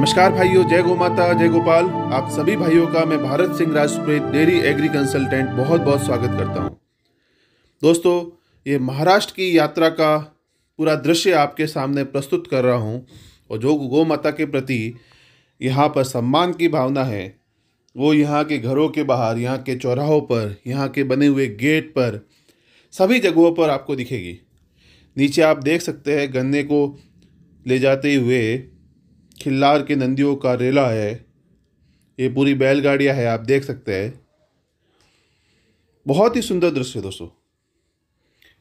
नमस्कार भाइयों जय गो माता जय गोपाल आप सभी भाइयों का मैं Bharat Singh Rajpuri dairy agri consultant बहुत बहुत स्वागत करता हूँ दोस्तों ये महाराष्ट्र की यात्रा का पूरा दृश्य आपके सामने प्रस्तुत कर रहा हूँ और जो गौ माता के प्रति यहाँ पर सम्मान की भावना है वो यहाँ के घरों के बाहर यहाँ के चौराहों पर यहाँ के बने हुए गेट पर सभी जगहों पर आपको दिखेगी नीचे आप देख सकते हैं गन्ने को ले जाते हुए खिल्लार के नंदियों का रेला है ये पूरी बैलगाड़ियाँ है आप देख सकते हैं बहुत ही सुंदर दृश्य है दोस्तों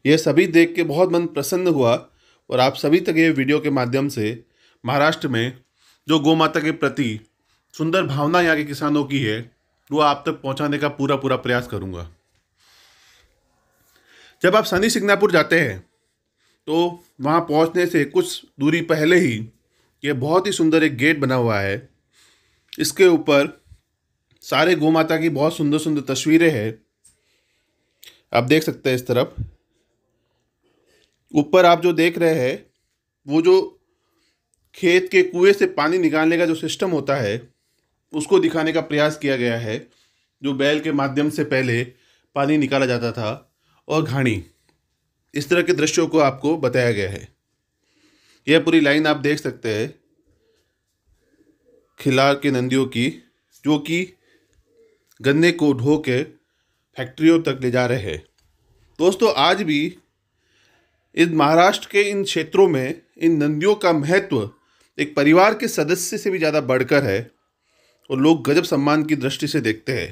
ये सभी देख के बहुत मन प्रसन्न हुआ और आप सभी तक ये वीडियो के माध्यम से महाराष्ट्र में जो गौ माता के प्रति सुंदर भावना यहाँ के किसानों की है वो आप तक पहुँचाने का पूरा पूरा प्रयास करूँगा जब आप सनी सिंगनापुर जाते हैं तो वहाँ पहुँचने से कुछ दूरी पहले ही ये बहुत ही सुंदर एक गेट बना हुआ है इसके ऊपर सारे गौ माता की बहुत सुंदर सुंदर तस्वीरें हैं आप देख सकते हैं इस तरफ ऊपर आप जो देख रहे हैं वो जो खेत के कुएं से पानी निकालने का जो सिस्टम होता है उसको दिखाने का प्रयास किया गया है जो बैल के माध्यम से पहले पानी निकाला जाता था और घाणी इस तरह के दृश्यों को आपको बताया गया है यह पूरी लाइन आप देख सकते हैं खिलार के नंदियों की जो कि गन्ने को ढो के फैक्ट्रियों तक ले जा रहे हैं दोस्तों आज भी इन महाराष्ट्र के इन क्षेत्रों में इन नंदियों का महत्व एक परिवार के सदस्य से भी ज़्यादा बढ़कर है और लोग गजब सम्मान की दृष्टि से देखते हैं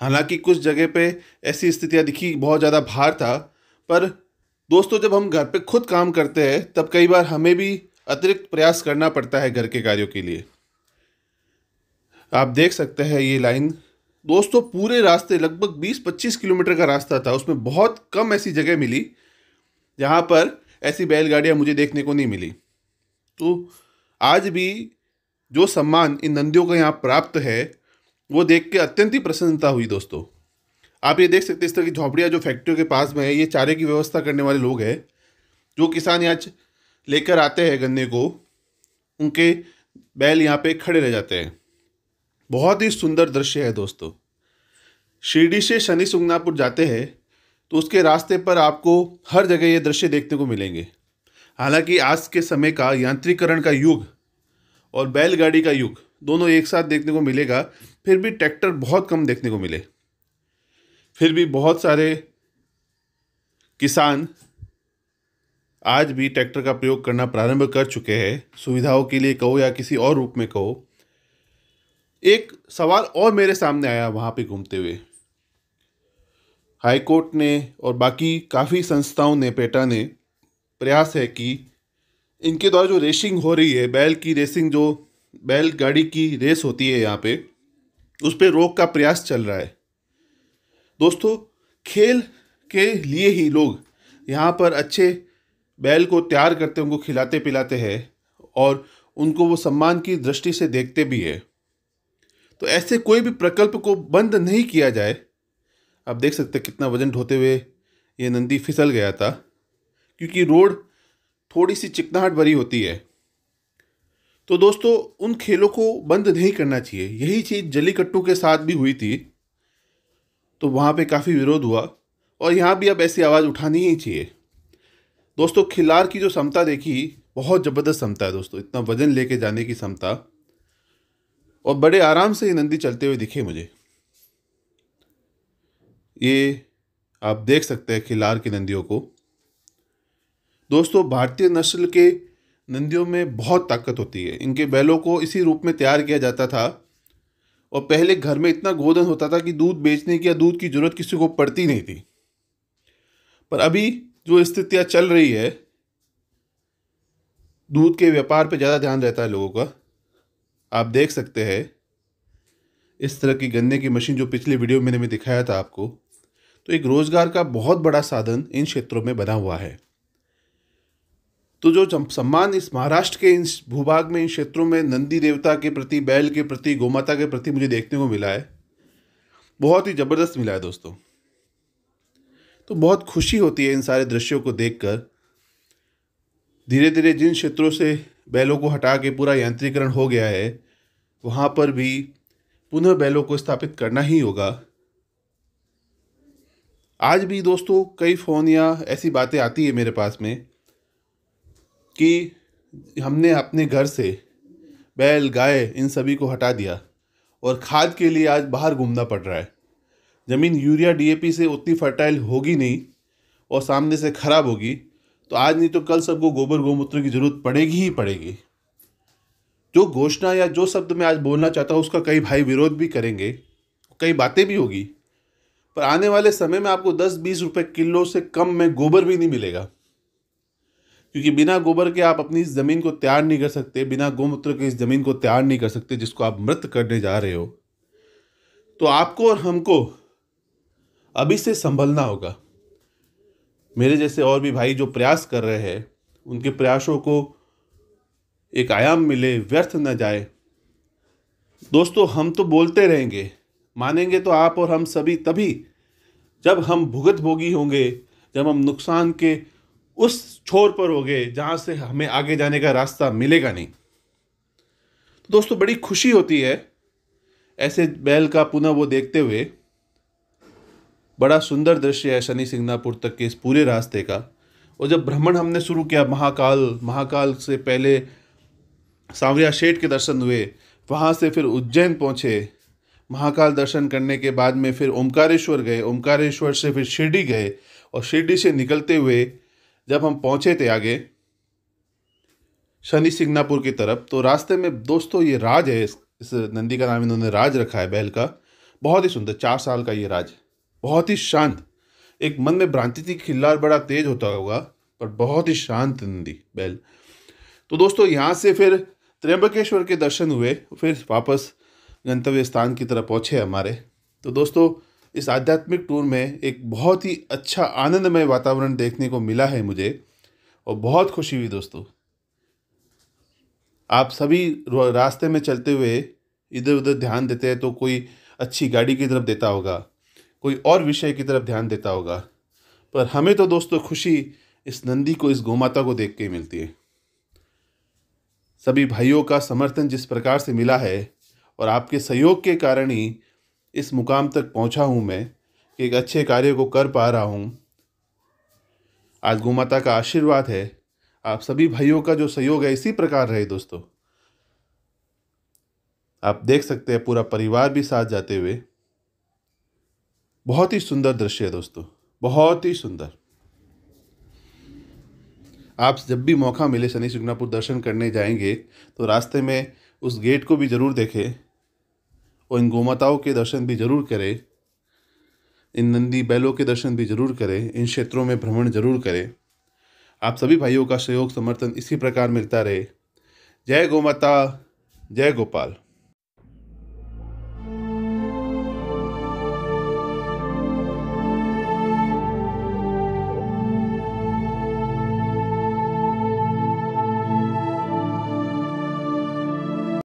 हालांकि कुछ जगह पे ऐसी स्थितियाँ दिखी बहुत ज़्यादा भार था पर दोस्तों जब हम घर पे खुद काम करते हैं तब कई बार हमें भी अतिरिक्त प्रयास करना पड़ता है घर के कार्यों के लिए आप देख सकते हैं ये लाइन दोस्तों पूरे रास्ते लगभग 20-25 किलोमीटर का रास्ता था उसमें बहुत कम ऐसी जगह मिली जहाँ पर ऐसी बैलगाड़ियाँ मुझे देखने को नहीं मिली तो आज भी जो सम्मान इन नंदियों को यहाँ प्राप्त है वो देख के अत्यंत ही प्रसन्नता हुई दोस्तों आप ये देख सकते हैं इस तरह की झोपड़ियाँ जो फैक्ट्रियों के पास में है ये चारे की व्यवस्था करने वाले लोग हैं जो किसान यहाँ लेकर आते हैं गन्ने को उनके बैल यहाँ पे खड़े रह जाते हैं बहुत ही सुंदर दृश्य है दोस्तों शिरडी से शनि सुगनापुर जाते हैं तो उसके रास्ते पर आपको हर जगह ये दृश्य देखने को मिलेंगे हालांकि आज के समय का यांत्रिकरण का युग और बैलगाड़ी का युग दोनों एक साथ देखने को मिलेगा फिर भी ट्रैक्टर बहुत कम देखने को मिले फिर भी बहुत सारे किसान आज भी ट्रैक्टर का प्रयोग करना प्रारंभ कर चुके हैं सुविधाओं के लिए कहो या किसी और रूप में कहो एक सवाल और मेरे सामने आया वहाँ पे घूमते हुए हाई कोर्ट ने और बाकी काफ़ी संस्थाओं ने पेटा ने प्रयास है कि इनके द्वारा जो रेसिंग हो रही है बैल की रेसिंग जो बैल गाड़ी की रेस होती है यहाँ पे उस पर रोक का प्रयास चल रहा है दोस्तों खेल के लिए ही लोग यहाँ पर अच्छे बैल को तैयार करते उनको खिलाते पिलाते हैं और उनको वो सम्मान की दृष्टि से देखते भी है तो ऐसे कोई भी प्रकल्प को बंद नहीं किया जाए आप देख सकते कितना वजन ढोते हुए ये नंदी फिसल गया था क्योंकि रोड थोड़ी सी चिकनाहट भरी होती है तो दोस्तों उन खेलों को बंद नहीं करना चाहिए यही चीज़ जलीकट्टू के साथ भी हुई थी तो वहाँ पे काफ़ी विरोध हुआ और यहाँ भी अब ऐसी आवाज़ उठानी ही चाहिए दोस्तों खिलार की जो क्षमता देखी बहुत ज़बरदस्त क्षमता है दोस्तों इतना वजन लेके जाने की क्षमता और बड़े आराम से ये नंदी चलते हुए दिखे मुझे ये आप देख सकते हैं खिलार की नंदियों को दोस्तों भारतीय नस्ल के नंदियों में बहुत ताकत होती है इनके बैलों को इसी रूप में तैयार किया जाता था और पहले घर में इतना गोदन होता था कि दूध बेचने की या दूध की ज़रूरत किसी को पड़ती नहीं थी पर अभी जो स्थितियाँ चल रही है दूध के व्यापार पे ज़्यादा ध्यान रहता है लोगों का आप देख सकते हैं इस तरह की गन्ने की मशीन जो पिछले वीडियो में मैंने दिखाया था आपको तो एक रोज़गार का बहुत बड़ा साधन इन क्षेत्रों में बना हुआ है तो जो सम्मान इस महाराष्ट्र के इन भूभाग में इन क्षेत्रों में नंदी देवता के प्रति बैल के प्रति गोमाता के प्रति मुझे देखने को मिला है बहुत ही ज़बरदस्त मिला है दोस्तों तो बहुत खुशी होती है इन सारे दृश्यों को देखकर धीरे धीरे जिन क्षेत्रों से बैलों को हटा के पूरा यांत्रिकरण हो गया है वहाँ पर भी पुनः बैलों को स्थापित करना ही होगा आज भी दोस्तों कई फ़ोन या ऐसी बातें आती है मेरे पास में कि हमने अपने घर से बैल गाय इन सभी को हटा दिया और खाद के लिए आज बाहर घूमना पड़ रहा है ज़मीन यूरिया डीएपी से उतनी फर्टाइल होगी नहीं और सामने से ख़राब होगी तो आज नहीं तो कल सबको गोबर गोमूत्र की ज़रूरत पड़ेगी ही पड़ेगी जो घोषणा या जो शब्द मैं आज बोलना चाहता हूँ उसका कई भाई विरोध भी करेंगे कई बातें भी होगी पर आने वाले समय में आपको 10-20 रुपए किलो से कम में गोबर भी नहीं मिलेगा क्योंकि बिना गोबर के आप अपनी ज़मीन को तैयार नहीं कर सकते बिना गोमूत्र के इस ज़मीन को तैयार नहीं कर सकते जिसको आप मृत करने जा रहे हो तो आपको और हमको अभी से संभलना होगा मेरे जैसे और भी भाई जो प्रयास कर रहे हैं उनके प्रयासों को एक आयाम मिले व्यर्थ न जाए दोस्तों हम तो बोलते रहेंगे मानेंगे तो आप और हम सभी तभी जब हम भुगत भोगी होंगे जब हम नुकसान के उस छोर पर हो गए जहाँ से हमें आगे जाने का रास्ता मिलेगा नहीं तो दोस्तों बड़ी खुशी होती है ऐसे बैल का पुनः वो देखते हुए बड़ा सुंदर दृश्य है शनि सिंगनापुर तक के इस पूरे रास्ते का और जब भ्रमण हमने शुरू किया महाकाल महाकाल से पहले सांवरिया शेठ के दर्शन हुए वहाँ से फिर उज्जैन पहुँचे महाकाल दर्शन करने के बाद में फिर ओमकारेश्वर गए ओमकारेश्वर से फिर शिरडी गए और शिरडी से निकलते हुए जब हम पहुँचे थे आगे शनि सिंगनापुर की तरफ तो रास्ते में दोस्तों ये राज है इस, इस नंदी का नाम इन्होंने राज रखा है बैल का बहुत ही सुंदर चार साल का ये राज बहुत ही शांत एक मन में भ्रांति थी खिल्लार बड़ा तेज होता होगा पर बहुत ही शांत नंदी बैल तो दोस्तों यहाँ से फिर त्र्यंबकेश्वर के दर्शन हुए फिर वापस गंतव्य स्थान की तरफ पहुँचे हमारे तो दोस्तों इस आध्यात्मिक टूर में एक बहुत ही अच्छा आनंदमय वातावरण देखने को मिला है मुझे और बहुत खुशी हुई दोस्तों आप सभी रास्ते में चलते हुए इधर उधर ध्यान देते हैं तो कोई अच्छी गाड़ी की तरफ देता होगा कोई और विषय की तरफ ध्यान देता होगा पर हमें तो दोस्तों खुशी इस नंदी को इस गौमाता को देख के मिलती है सभी भाइयों का समर्थन जिस प्रकार से मिला है और आपके सहयोग के कारण ही इस मुकाम तक पहुंचा हूं मैं कि एक अच्छे कार्य को कर पा रहा हूं आज माता का आशीर्वाद है आप सभी भाइयों का जो सहयोग है इसी प्रकार रहे दोस्तों आप देख सकते हैं पूरा परिवार भी साथ जाते हुए बहुत ही सुंदर दृश्य है दोस्तों बहुत ही सुंदर आप जब भी मौका मिले शनि सुगनापुर दर्शन करने जाएंगे तो रास्ते में उस गेट को भी ज़रूर देखें और इन गोमाताओं के दर्शन भी जरूर करें इन नंदी बैलों के दर्शन भी जरूर करें इन क्षेत्रों में भ्रमण जरूर करें आप सभी भाइयों का सहयोग समर्थन इसी प्रकार मिलता रहे जय गोमाता जय गोपाल